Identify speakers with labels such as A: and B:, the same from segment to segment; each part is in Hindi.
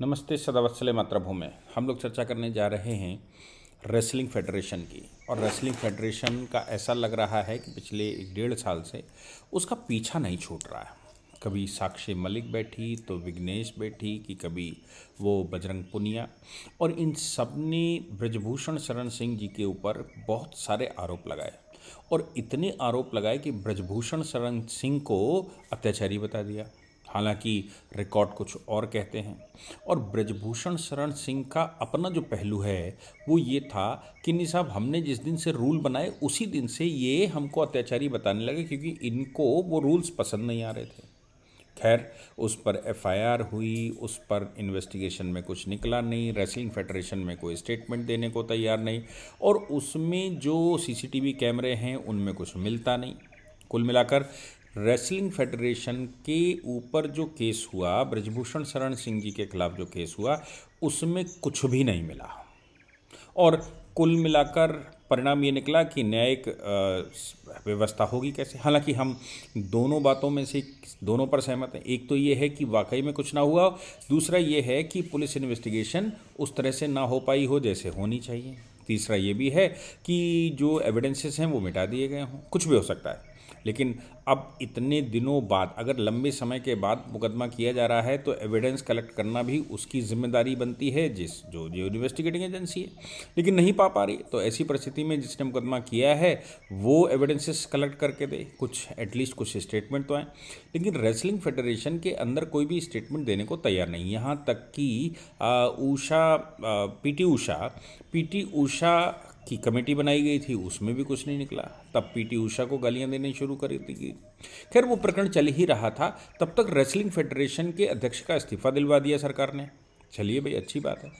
A: नमस्ते सदावत्सले मातृभूमि में हम लोग चर्चा करने जा रहे हैं रेसलिंग फेडरेशन की और रेसलिंग फेडरेशन का ऐसा लग रहा है कि पिछले एक डेढ़ साल से उसका पीछा नहीं छूट रहा है कभी साक्षी मलिक बैठी तो विघ्नेश बैठी कि कभी वो बजरंग पुनिया और इन सब ने ब्रजभूषण शरण सिंह जी के ऊपर बहुत सारे आरोप लगाए और इतने आरोप लगाए कि ब्रजभूषण शरण सिंह को अत्याचारी बता दिया हालांकि रिकॉर्ड कुछ और कहते हैं और ब्रजभूषण शरण सिंह का अपना जो पहलू है वो ये था कि नहीं साहब हमने जिस दिन से रूल बनाए उसी दिन से ये हमको अत्याचारी बताने लगे क्योंकि इनको वो रूल्स पसंद नहीं आ रहे थे खैर उस पर एफआईआर हुई उस पर इन्वेस्टिगेशन में कुछ निकला नहीं रेसलिंग फेडरेशन में कोई स्टेटमेंट देने को तैयार नहीं और उसमें जो सीसीटीवी कैमरे हैं उनमें कुछ मिलता नहीं कुल मिलाकर रेसलिंग फेडरेशन के ऊपर जो केस हुआ ब्रजभूषण शरण सिंह जी के खिलाफ जो केस हुआ उसमें कुछ भी नहीं मिला और कुल मिलाकर परिणाम ये निकला कि न्यायिक व्यवस्था होगी कैसे हालांकि हम दोनों बातों में से दोनों पर सहमत हैं एक तो ये है कि वाकई में कुछ ना हुआ दूसरा ये है कि पुलिस इन्वेस्टिगेशन उस तरह से ना हो पाई हो जैसे होनी चाहिए तीसरा ये भी है कि जो एविडेंसेस हैं वो मिटा दिए गए हों कुछ भी हो सकता है लेकिन अब इतने दिनों बाद अगर लंबे समय के बाद मुकदमा किया जा रहा है तो एविडेंस कलेक्ट करना भी उसकी जिम्मेदारी बनती है जिस जो जो इन्वेस्टिगेटिंग एजेंसी है लेकिन नहीं पा पा रही तो ऐसी परिस्थिति में जिसने मुकदमा किया है वो एविडेंसेस कलेक्ट करके दे कुछ एटलीस्ट कुछ स्टेटमेंट तो आए लेकिन रेसलिंग फेडरेशन के अंदर कोई भी स्टेटमेंट देने को तैयार नहीं यहाँ तक कि Usha P T Usha P T Usha की कमेटी बनाई गई थी उसमें भी कुछ नहीं निकला तब पीटी उषा को गालियां देनी शुरू कर दी गई खैर वो प्रकरण चल ही रहा था तब तक रेसलिंग फेडरेशन के अध्यक्ष का इस्तीफा दिलवा दिया सरकार ने चलिए भाई अच्छी बात है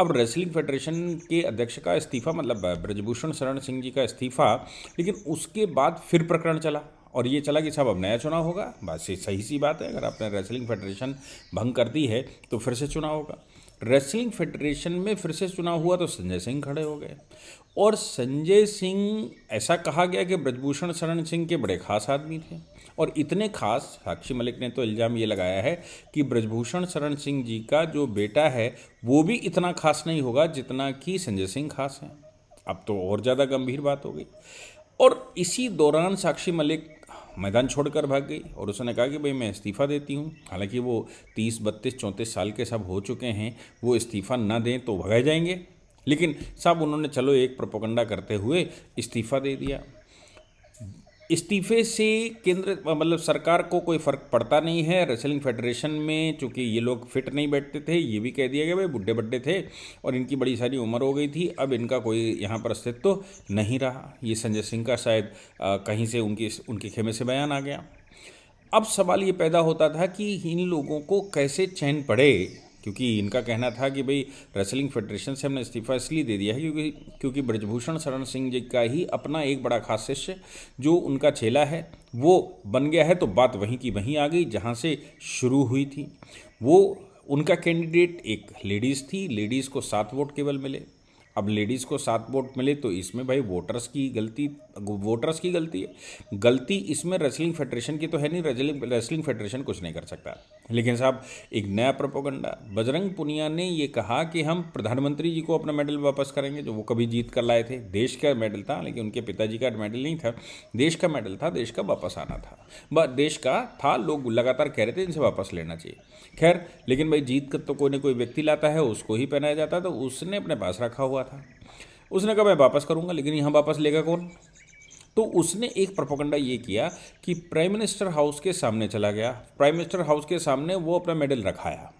A: अब रेसलिंग फेडरेशन के अध्यक्ष का इस्तीफा मतलब ब्रजभूषण शरण सिंह जी का इस्तीफा लेकिन उसके बाद फिर प्रकरण चला और ये चला कि साहब अब नया चुनाव होगा बात से सही सी बात है अगर आपने रेसलिंग फेडरेशन भंग कर दी है तो फिर से चुनाव होगा रेसलिंग फेडरेशन में फिर से चुनाव हुआ तो संजय सिंह खड़े हो गए और संजय सिंह ऐसा कहा गया कि ब्रजभूषण शरण सिंह के बड़े खास आदमी थे और इतने खास साक्षी मलिक ने तो इल्ज़ाम ये लगाया है कि ब्रजभूषण शरण सिंह जी का जो बेटा है वो भी इतना खास नहीं होगा जितना कि संजय सिंह खास हैं अब तो और ज़्यादा गंभीर बात हो गई और इसी दौरान साक्षी मलिक मैदान छोड़कर भाग गई और उसने कहा कि भाई मैं इस्तीफ़ा देती हूँ हालांकि वो तीस बत्तीस चौंतीस साल के सब हो चुके हैं वो इस्तीफ़ा ना दें तो भगाए जाएंगे लेकिन सब उन्होंने चलो एक प्रोपोकंडा करते हुए इस्तीफ़ा दे दिया इस्तीफे से केंद्र मतलब सरकार को कोई फ़र्क पड़ता नहीं है रेसलिंग फेडरेशन में चूँकि ये लोग फिट नहीं बैठते थे ये भी कह दिया गया भाई बुढ़े बड्ढे थे और इनकी बड़ी सारी उम्र हो गई थी अब इनका कोई यहाँ पर अस्तित्व तो नहीं रहा ये संजय सिंह का शायद कहीं से उनकी उनके खेमे से बयान आ गया अब सवाल ये पैदा होता था कि इन लोगों को कैसे चैन पड़े क्योंकि इनका कहना था कि भाई रेसलिंग फेडरेशन से हमने इस्तीफा इसलिए दे दिया है क्योंकि क्योंकि ब्रजभूषण शरण सिंह जी का ही अपना एक बड़ा खास शिष्य जो उनका चेला है वो बन गया है तो बात वहीं की वहीं आ गई जहाँ से शुरू हुई थी वो उनका कैंडिडेट एक लेडीज़ थी लेडीज़ को सात वोट केवल मिले अब लेडीज़ को सात वोट मिले तो इसमें भाई वोटर्स की गलती वोटर्स की गलती है गलती इसमें रेसलिंग फेडरेशन की तो है नहीं रेसलिंग फेडरेशन कुछ नहीं कर सकता लेकिन साहब एक नया प्रोपोगंडा बजरंग पुनिया ने ये कहा कि हम प्रधानमंत्री जी को अपना मेडल वापस करेंगे जो वो कभी जीत कर लाए थे देश का मेडल था लेकिन उनके पिताजी का मेडल नहीं था देश का मेडल था देश का वापस आना था देश का था लोग लगातार कह रहे थे इनसे वापस लेना चाहिए खैर लेकिन भाई जीत कर तो कोई ना कोई व्यक्ति लाता है उसको ही पहनाया जाता है तो उसने अपने पास रखा हुआ था उसने कहा मैं वापस करूँगा लेकिन यहाँ वापस लेगा कौन तो उसने एक प्रपोकंडा ये किया कि प्राइम मिनिस्टर हाउस के सामने चला गया प्राइम मिनिस्टर हाउस के सामने वो अपना मेडल रखाया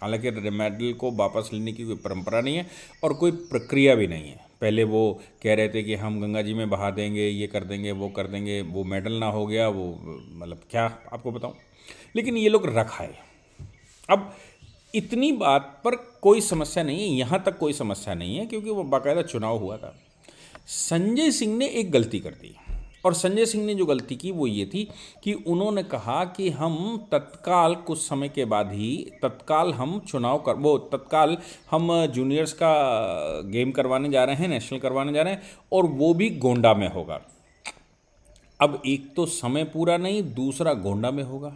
A: हालांकि मेडल को वापस लेने की कोई परंपरा नहीं है और कोई प्रक्रिया भी नहीं है पहले वो कह रहे थे कि हम गंगा जी में बहा देंगे ये कर देंगे वो कर देंगे वो मेडल ना हो गया वो मतलब क्या आपको बताऊं लेकिन ये लोग रखाए अब इतनी बात पर कोई समस्या नहीं है यहाँ तक कोई समस्या नहीं है क्योंकि वो बाकायदा चुनाव हुआ था संजय सिंह ने एक गलती कर दी और संजय सिंह ने जो गलती की वो ये थी कि उन्होंने कहा कि हम तत्काल कुछ समय के बाद ही तत्काल हम चुनाव कर वो तत्काल हम जूनियर्स का गेम करवाने जा रहे हैं नेशनल करवाने जा रहे हैं और वो भी गोंडा में होगा अब एक तो समय पूरा नहीं दूसरा गोंडा में होगा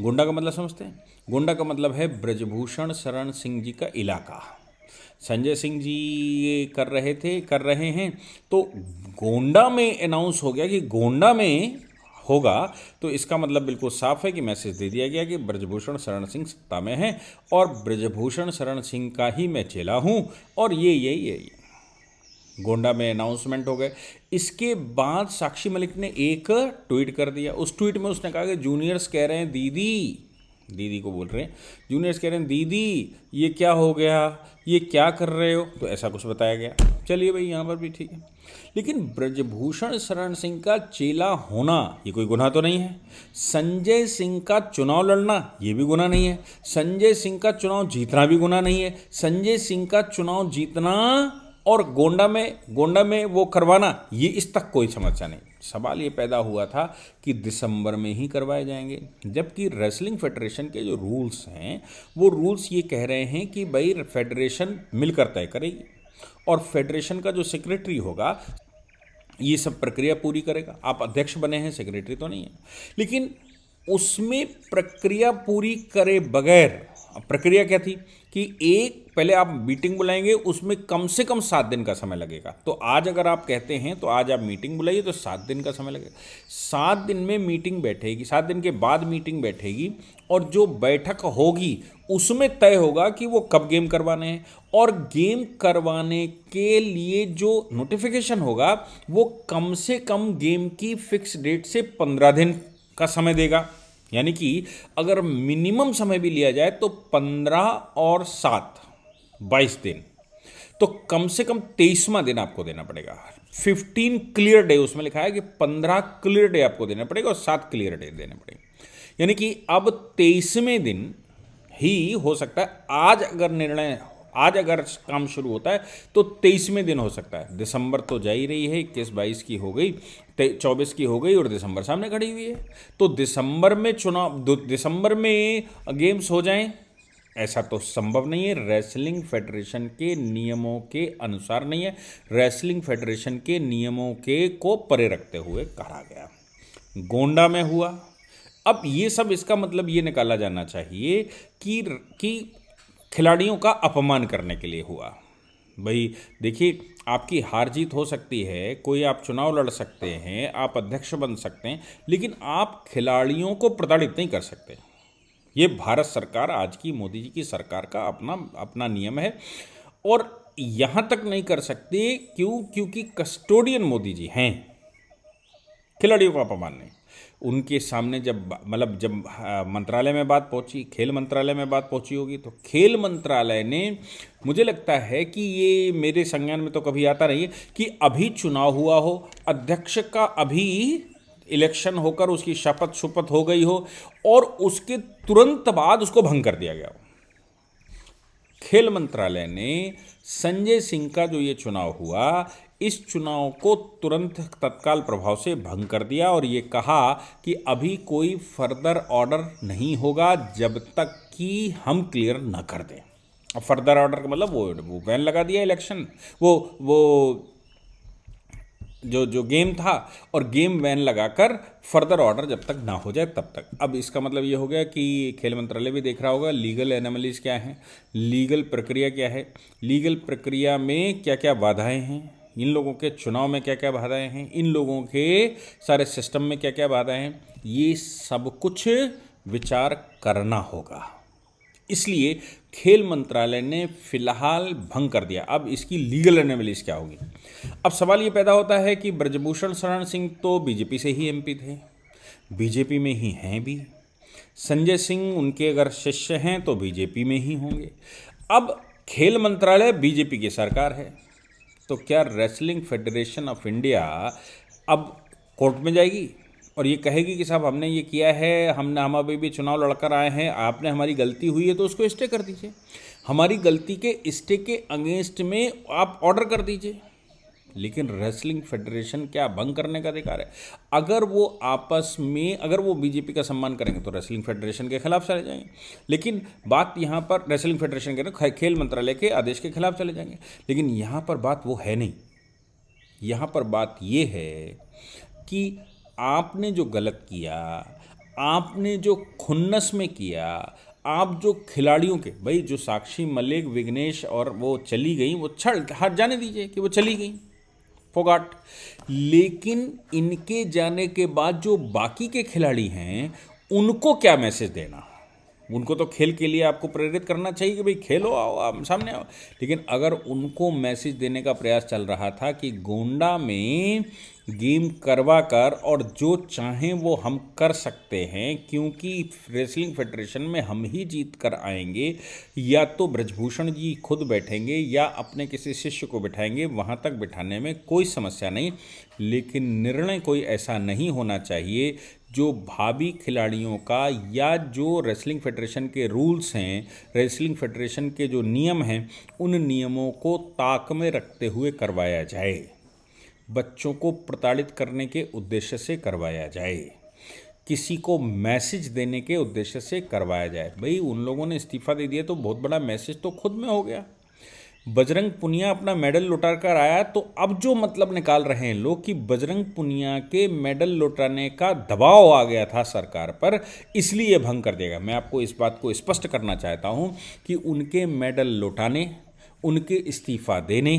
A: गोंडा का मतलब समझते हैं गोंडा का मतलब है ब्रजभूषण शरण सिंह जी का इलाका संजय सिंह जी ये कर रहे थे कर रहे हैं तो गोंडा में अनाउंस हो गया कि गोंडा में होगा तो इसका मतलब बिल्कुल साफ है कि मैसेज दे दिया गया कि ब्रजभूषण शरण सिंह सत्ता में है और ब्रजभूषण शरण सिंह का ही मैं चेला हूँ और ये ये ये ये गोंडा में अनाउंसमेंट हो गए इसके बाद साक्षी मलिक ने एक ट्वीट कर दिया उस ट्वीट में उसने कहा कि जूनियर्स कह रहे हैं दीदी दीदी को बोल रहे हैं जूनियर्स कह रहे हैं दीदी ये क्या हो गया ये क्या कर रहे हो तो ऐसा कुछ बताया गया चलिए भाई यहाँ पर भी ठीक है लेकिन ब्रजभूषण शरण सिंह का चेला होना ये कोई गुनाह तो नहीं है संजय सिंह का चुनाव लड़ना ये भी गुनाह नहीं है संजय सिंह का चुनाव जीतना भी गुनाह नहीं है संजय सिंह का चुनाव जीतना और गोंडा में गोंडा में वो करवाना ये इस तक कोई समस्या नहीं सवाल ये पैदा हुआ था कि दिसंबर में ही करवाए जाएंगे जबकि रेसलिंग फेडरेशन के जो रूल्स हैं वो रूल्स ये कह रहे हैं कि भाई फेडरेशन मिलकर तय करेगी और फेडरेशन का जो सेक्रेटरी होगा ये सब प्रक्रिया पूरी करेगा आप अध्यक्ष बने हैं सेक्रेटरी तो नहीं है लेकिन उसमें प्रक्रिया पूरी करे बगैर प्रक्रिया क्या थी कि एक पहले आप मीटिंग बुलाएंगे उसमें कम से कम सात दिन का समय लगेगा तो आज अगर आप कहते हैं तो आज आप मीटिंग बुलाइए तो सात दिन का समय लगेगा सात दिन में मीटिंग बैठेगी सात दिन के बाद मीटिंग बैठेगी और जो बैठक होगी उसमें तय होगा कि वो कब गेम करवाने हैं और गेम करवाने के लिए जो नोटिफिकेशन होगा वो कम से कम गेम की फिक्स डेट से पंद्रह दिन का समय देगा यानी कि अगर मिनिमम समय भी लिया जाए तो पंद्रह और सात बाईस दिन तो कम से कम तेईसवा दिन आपको देना पड़ेगा फिफ्टीन क्लियर डे उसमें लिखा है कि पंद्रह क्लियर डे आपको देना पड़ेगा और सात क्लियर डे देने पड़ेंगे यानी कि अब तेईसवें दिन ही हो सकता है आज अगर निर्णय आज अगर काम शुरू होता है तो तेईसवें दिन हो सकता है दिसंबर तो जा ही रही है इक्कीस बाईस की हो गई चौबीस की हो गई और दिसंबर सामने खड़ी हुई है तो दिसंबर में चुनाव दिसंबर में गेम्स हो जाएं ऐसा तो संभव नहीं है रेसलिंग फेडरेशन के नियमों के अनुसार नहीं है रेसलिंग फेडरेशन के नियमों के को परे रखते हुए कहा गया गोंडा में हुआ अब ये सब इसका मतलब ये निकाला जाना चाहिए कि कि खिलाड़ियों का अपमान करने के लिए हुआ भाई देखिए आपकी हार जीत हो सकती है कोई आप चुनाव लड़ सकते हैं आप अध्यक्ष बन सकते हैं लेकिन आप खिलाड़ियों को प्रताड़ित नहीं कर सकते ये भारत सरकार आज की मोदी जी की सरकार का अपना अपना नियम है और यहाँ तक नहीं कर सकती क्यों क्योंकि कस्टोडियन मोदी जी हैं खिलाड़ियों का अपमान नहीं उनके सामने जब मतलब जब मंत्रालय में बात पहुंची खेल मंत्रालय में बात पहुंची होगी तो खेल मंत्रालय ने मुझे लगता है कि ये मेरे संज्ञान में तो कभी आता नहीं है कि अभी चुनाव हुआ हो अध्यक्ष का अभी इलेक्शन होकर उसकी शपथ शुपथ हो गई हो और उसके तुरंत बाद उसको भंग कर दिया गया हो खेल मंत्रालय ने संजय सिंह का जो ये चुनाव हुआ इस चुनाव को तुरंत तत्काल प्रभाव से भंग कर दिया और ये कहा कि अभी कोई फर्दर ऑर्डर नहीं होगा जब तक कि हम क्लियर न कर दें फर्दर ऑर्डर का मतलब वो वो बैन लगा दिया इलेक्शन वो वो जो जो गेम था और गेम वैन लगाकर फर्दर ऑर्डर जब तक ना हो जाए तब तक अब इसका मतलब ये हो गया कि खेल मंत्रालय भी देख रहा होगा लीगल एनामलीज क्या हैं लीगल प्रक्रिया क्या है लीगल प्रक्रिया में क्या क्या बाधाएं हैं इन लोगों के चुनाव में क्या क्या बाधाएं हैं इन लोगों के सारे सिस्टम में क्या क्या बाधाएं हैं ये सब कुछ विचार करना होगा इसलिए खेल मंत्रालय ने फिलहाल भंग कर दिया अब इसकी लीगल एनालिस क्या होगी अब सवाल ये पैदा होता है कि ब्रजभूषण शरण सिंह तो बीजेपी से ही एमपी थे बीजेपी में ही हैं भी संजय सिंह उनके अगर शिष्य हैं तो बीजेपी में ही होंगे अब खेल मंत्रालय बीजेपी की सरकार है तो क्या रेसलिंग फेडरेशन ऑफ इंडिया अब कोर्ट में जाएगी और ये कहेगी कि साहब हमने ये किया है हमने हम अभी भी चुनाव लड़कर आए हैं आपने हमारी गलती हुई है तो उसको स्टे कर दीजिए हमारी गलती के स्टे के अगेंस्ट में आप ऑर्डर कर दीजिए लेकिन रेसलिंग फेडरेशन क्या भंग करने का अधिकार है अगर वो आपस में अगर वो बीजेपी का सम्मान करेंगे तो रेसलिंग फेडरेशन के खिलाफ चले जाएंगे लेकिन बात यहाँ पर रेसलिंग फेडरेशन के खेल मंत्रालय के आदेश के खिलाफ चले जाएंगे लेकिन यहाँ पर बात वो है नहीं यहाँ पर बात ये है कि आपने जो गलत किया आपने जो खुन्नस में किया आप जो खिलाड़ियों के भाई जो साक्षी मलिक विघ्नेश और वो चली गई वो छड़ हट जाने दीजिए कि वो चली गई फोगाट लेकिन इनके जाने के बाद जो बाकी के खिलाड़ी हैं उनको क्या मैसेज देना उनको तो खेल के लिए आपको प्रेरित करना चाहिए कि भाई खेलो आओ आप सामने आओ लेकिन अगर उनको मैसेज देने का प्रयास चल रहा था कि गोंडा में गेम करवा कर और जो चाहें वो हम कर सकते हैं क्योंकि रेसलिंग फेडरेशन में हम ही जीत कर आएंगे या तो ब्रजभूषण जी खुद बैठेंगे या अपने किसी शिष्य को बिठाएंगे वहाँ तक बिठाने में कोई समस्या नहीं लेकिन निर्णय कोई ऐसा नहीं होना चाहिए जो भावी खिलाड़ियों का या जो रेसलिंग फेडरेशन के रूल्स हैं रेसलिंग फेडरेशन के जो नियम हैं उन नियमों को ताक में रखते हुए करवाया जाए बच्चों को प्रताड़ित करने के उद्देश्य से करवाया जाए किसी को मैसेज देने के उद्देश्य से करवाया जाए भाई उन लोगों ने इस्तीफा दे दिया तो बहुत बड़ा मैसेज तो खुद में हो गया बजरंग पुनिया अपना मेडल लुटा कर आया तो अब जो मतलब निकाल रहे हैं लोग कि बजरंग पुनिया के मेडल लौटाने का दबाव आ गया था सरकार पर इसलिए भंग कर देगा मैं आपको इस बात को स्पष्ट करना चाहता हूं कि उनके मेडल लौटाने उनके इस्तीफा देने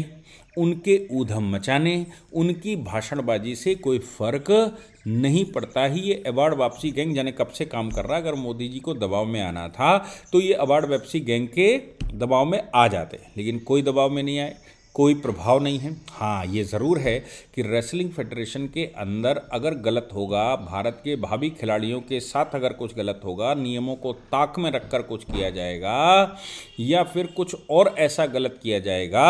A: उनके ऊधम मचाने उनकी भाषणबाजी से कोई फर्क नहीं पड़ता ही ये अवार्ड वापसी गैंग जाने कब से काम कर रहा है अगर मोदी जी को दबाव में आना था तो ये अवार्ड वापसी गैंग के दबाव में आ जाते लेकिन कोई दबाव में नहीं आए कोई प्रभाव नहीं है हाँ ये ज़रूर है कि रेसलिंग फेडरेशन के अंदर अगर गलत होगा भारत के भावी खिलाड़ियों के साथ अगर कुछ गलत होगा नियमों को ताक में रखकर कुछ किया जाएगा या फिर कुछ और ऐसा गलत किया जाएगा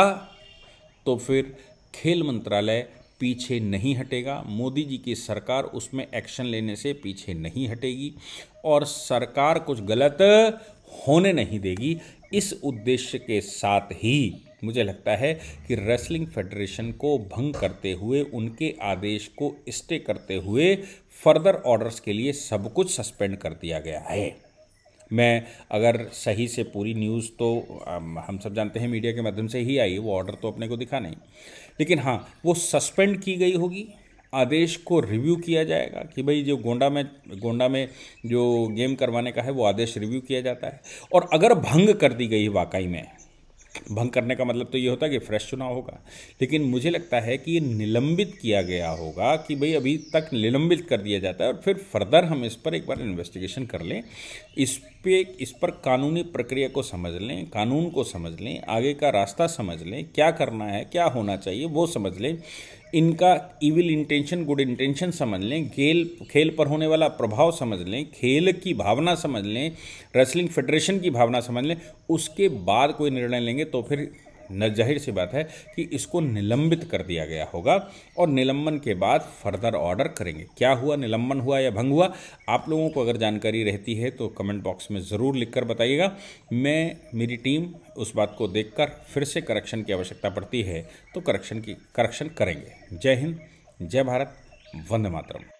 A: तो फिर खेल मंत्रालय पीछे नहीं हटेगा मोदी जी की सरकार उसमें एक्शन लेने से पीछे नहीं हटेगी और सरकार कुछ गलत होने नहीं देगी इस उद्देश्य के साथ ही मुझे लगता है कि रेसलिंग फेडरेशन को भंग करते हुए उनके आदेश को स्टे करते हुए फर्दर ऑर्डर्स के लिए सब कुछ सस्पेंड कर दिया गया है मैं अगर सही से पूरी न्यूज़ तो हम सब जानते हैं मीडिया के माध्यम से ही आई वो ऑर्डर तो अपने को दिखा नहीं लेकिन हाँ वो सस्पेंड की गई होगी आदेश को रिव्यू किया जाएगा कि भाई जो गोंडा में गोंडा में जो गेम करवाने का है वो आदेश रिव्यू किया जाता है और अगर भंग कर दी गई वाकई में भंग करने का मतलब तो ये होता है कि फ्रेश चुनाव होगा लेकिन मुझे लगता है कि ये निलंबित किया गया होगा कि भाई अभी तक निलंबित कर दिया जाता है और फिर फर्दर हम इस पर एक बार इन्वेस्टिगेशन कर लें इस पे इस पर कानूनी प्रक्रिया को समझ लें कानून को समझ लें आगे का रास्ता समझ लें क्या करना है क्या होना चाहिए वो समझ लें इनका इविल इंटेंशन गुड इंटेंशन समझ लें खेल खेल पर होने वाला प्रभाव समझ लें खेल की भावना समझ लें रेसलिंग फेडरेशन की भावना समझ लें उसके बाद कोई निर्णय लेंगे तो फिर न जाहिर सी बात है कि इसको निलंबित कर दिया गया होगा और निलंबन के बाद फर्दर ऑर्डर करेंगे क्या हुआ निलंबन हुआ या भंग हुआ आप लोगों को अगर जानकारी रहती है तो कमेंट बॉक्स में ज़रूर लिखकर बताइएगा मैं मेरी टीम उस बात को देखकर फिर से करेक्शन की आवश्यकता पड़ती है तो करेक्शन की करेक्शन करेंगे जय हिंद जय भारत वंदे मातरम